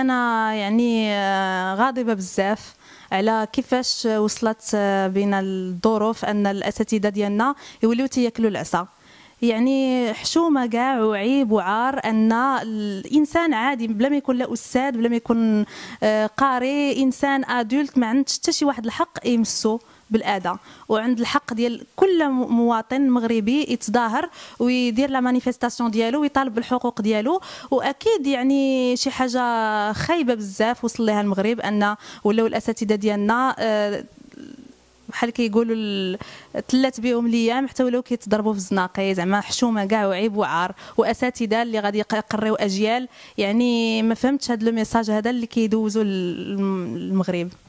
انا يعني آه، غاضبه بزاف على كيفاش وصلت آه، بين الظروف ان الاساتذه ديالنا يوليو تياكلوا العصا يعني حشومه كاع وعيب وعار ان الانسان عادي بلا ما يكون لا استاذ بلا ما يكون آه، قاري انسان ادولت ما عندش حتى شي واحد الحق يمسو بالاذى وعند الحق ديال كل مواطن مغربي يتظاهر ويدير لا مانيفيستاسيون ديالو ويطالب بالحقوق ديالو واكيد يعني شي حاجه خايبه بزاف وصل لها المغرب ان ولاو الاساتذه ديالنا آه، بحال كيقولوا تلات بهم ليام حتى ولاو كيتضربوا في الزناقي يعني زعما حشومه كاع وعيب وعار واساتذه اللي غادي يقريو اجيال يعني ما فهمتش هذا الميساج هذا اللي كيدوزوا المغرب